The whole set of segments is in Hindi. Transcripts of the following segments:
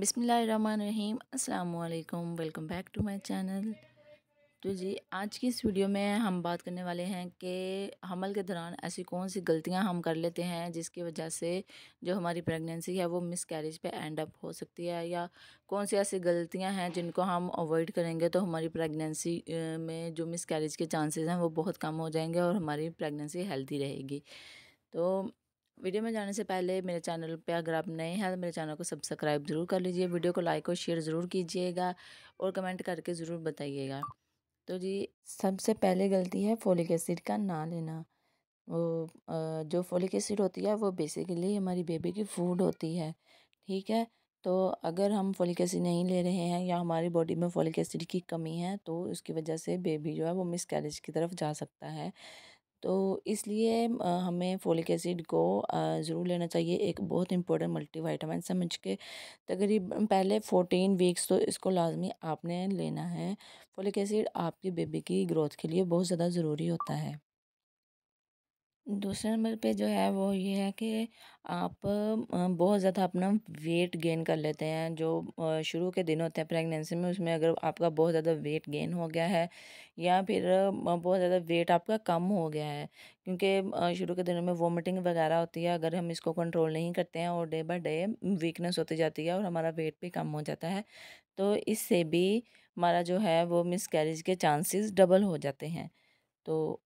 बिसमीम अल्लाम welcome back to my channel तो जी आज की इस वीडियो में हम बात करने वाले हैं कि हमल के दौरान ऐसी कौन सी गलतियां हम कर लेते हैं जिसकी वजह से जो हमारी प्रेगनेंसी है वो मिस कैरेज पर एंड अप हो सकती है या कौन सी ऐसी गलतियां हैं जिनको हम अवॉइड करेंगे तो हमारी प्रेगनेंसी में जो मिस कैरेज के चांसेज़ हैं वो बहुत कम हो जाएंगे और हमारी प्रेगनेंसी हेल्दी रहेगी तो वीडियो में जाने से पहले मेरे चैनल पे अगर आप नए हैं तो मेरे चैनल को सब्सक्राइब ज़रूर कर लीजिए वीडियो को लाइक और शेयर ज़रूर कीजिएगा और कमेंट करके ज़रूर बताइएगा तो जी सबसे पहले गलती है फोलिक एसिड का ना लेना वो जो फोलिक एसिड होती है वो बेसिकली हमारी बेबी की फूड होती है ठीक है तो अगर हम फोलिक एसिड नहीं ले रहे हैं या हमारी बॉडी में फोलिक एसिड की कमी है तो उसकी वजह से बेबी जो है वो मिसकैरेज की तरफ जा सकता है तो इसलिए हमें फोलिक एसिड को ज़रूर लेना चाहिए एक बहुत इंपॉर्टेंट मल्टीविटामिन समझ के तकरीब पहले फ़ोर्टीन वीक्स तो इसको लाजमी आपने लेना है फोलिक एसिड आपकी बेबी की ग्रोथ के लिए बहुत ज़्यादा ज़रूरी होता है दूसरे नंबर पे जो है वो ये है कि आप बहुत ज़्यादा अपना वेट गेन कर लेते हैं जो शुरू के दिन होते हैं प्रेगनेंसी में उसमें अगर आपका बहुत ज़्यादा वेट गेन हो गया है या फिर बहुत ज़्यादा वेट आपका कम हो गया है क्योंकि शुरू के दिनों में वोमिटिंग वगैरह होती है अगर हम इसको कंट्रोल नहीं करते हैं और डे बाय डे वीकनेस होती जाती है और हमारा वेट भी कम हो जाता है तो इससे भी हमारा जो है वो मिसकैरेज के चांसेस डबल हो जाते हैं तो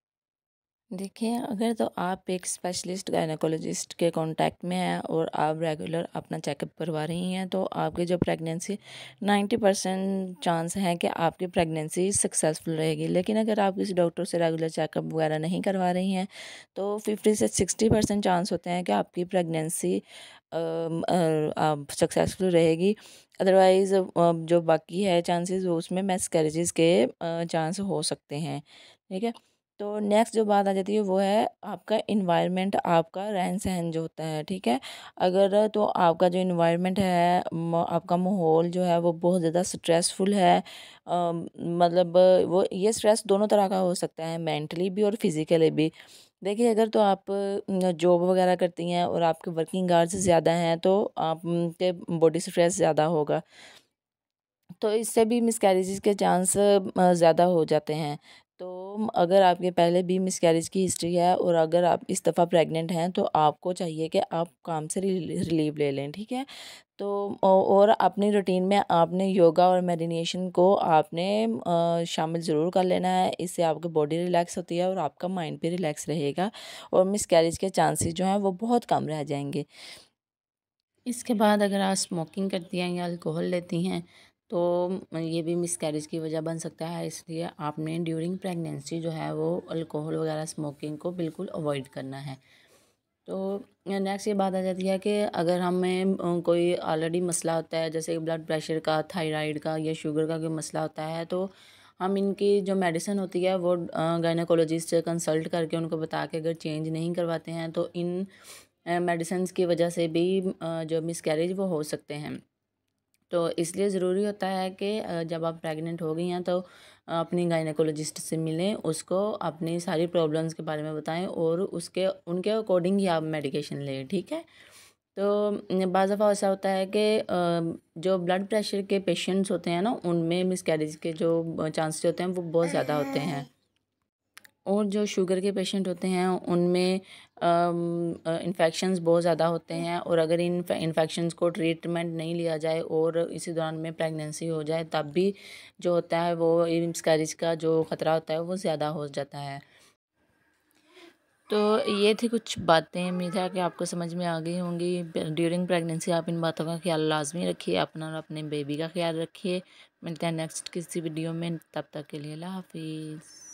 देखिए अगर तो आप एक स्पेशलिस्ट गायनाकोलॉजिस्ट के कांटेक्ट में हैं और आप रेगुलर अपना चेकअप करवा रही हैं तो आपकी जो प्रेगनेंसी नाइन्टी परसेंट चांस है कि आपकी प्रेगनेंसी सक्सेसफुल रहेगी लेकिन अगर आप किसी डॉक्टर से रेगुलर चेकअप वगैरह नहीं करवा रही हैं तो फिफ्टी से सिक्सटी परसेंट चांस होते हैं कि आपकी प्रेगनेंसी सक्सेसफुल रहेगी अदरवाइज़ जो बाकी है चांसेस उसमें मैसकैरेजेस के चांस हो सकते हैं ठीक है तो नेक्स्ट जो बात आ जाती है वो है आपका इन्वायरमेंट आपका रहन सहन जो होता है ठीक है अगर तो आपका जो इन्वायरमेंट है आपका माहौल जो है वो बहुत ज़्यादा स्ट्रेसफुल है आ, मतलब वो ये स्ट्रेस दोनों तरह का हो सकता है मेंटली भी और फिज़िकली भी देखिए अगर तो आप जॉब वगैरह करती हैं और आपके वर्किंग आवर्स ज़्यादा हैं तो आपके बॉडी स्ट्रेस ज़्यादा होगा तो इससे भी मिसकैरेज के चांस ज़्यादा हो जाते हैं तो अगर आपके पहले भी मिसकैरेज की हिस्ट्री है और अगर आप इस दफ़ा प्रेग्नेंट हैं तो आपको चाहिए कि आप काम से रिलीव ले लें ठीक है तो और अपनी रूटीन में आपने योगा और मेडिनेशन को आपने शामिल ज़रूर कर लेना है इससे आपकी बॉडी रिलैक्स होती है और आपका माइंड भी रिलैक्स रहेगा और मिसकैरेज के चांसेस जो हैं वो बहुत कम रह जाएंगे इसके बाद अगर आप स्मोकिंग करती हैं या अल्कोहल लेती हैं तो ये भी मिसकैरेज की वजह बन सकता है इसलिए आपने ड्यूरिंग प्रेगनेंसी जो है वो अल्कोहल वगैरह स्मोकिंग को बिल्कुल अवॉइड करना है तो नेक्स्ट ये बात आ जाती है कि अगर हमें कोई ऑलरेडी मसला होता है जैसे ब्लड प्रेशर का थायराइड का या शुगर का कोई मसला होता है तो हम इनकी जो मेडिसिन होती है वो गायनाकोलॉजिस्ट से कंसल्ट करके उनको बता के अगर चेंज नहीं करवाते हैं तो इन मेडिसन्स की वजह से भी जो मिसकैरेज वो हो सकते हैं तो इसलिए ज़रूरी होता है कि जब आप प्रेग्नेंट हो गई हैं तो अपनी गाइनकोलॉजिस्ट से मिलें उसको अपनी सारी प्रॉब्लम्स के बारे में बताएं और उसके उनके अकॉर्डिंग ही आप मेडिकेशन लें ठीक है तो बाज़ दफ़ा ऐसा होता है कि जो ब्लड प्रेशर के पेशेंट्स होते हैं ना उनमें मिसकैरेज के जो चांसेस होते हैं वो बहुत ज़्यादा होते हैं और जो शुगर के पेशेंट होते हैं उनमें इन्फेक्शंस बहुत ज़्यादा होते हैं और अगर इन इन्फेक्शंस को ट्रीटमेंट नहीं लिया जाए और इसी दौरान में प्रेगनेंसी हो जाए तब भी जो होता है वो इम्स कैरिज का जो ख़तरा होता है वो ज़्यादा हो जाता है तो ये थी कुछ बातें उम्मीद है कि आपको समझ में आ गई होंगी ड्यूरिंग प्रेगनेंसी आप इन बातों का ख्याल लाजमी रखिए अपना और अपने बेबी का ख्याल रखिए मिलते हैं नेक्स्ट किसी वीडियो में तब तक के लिए अल्लाह हाफिज़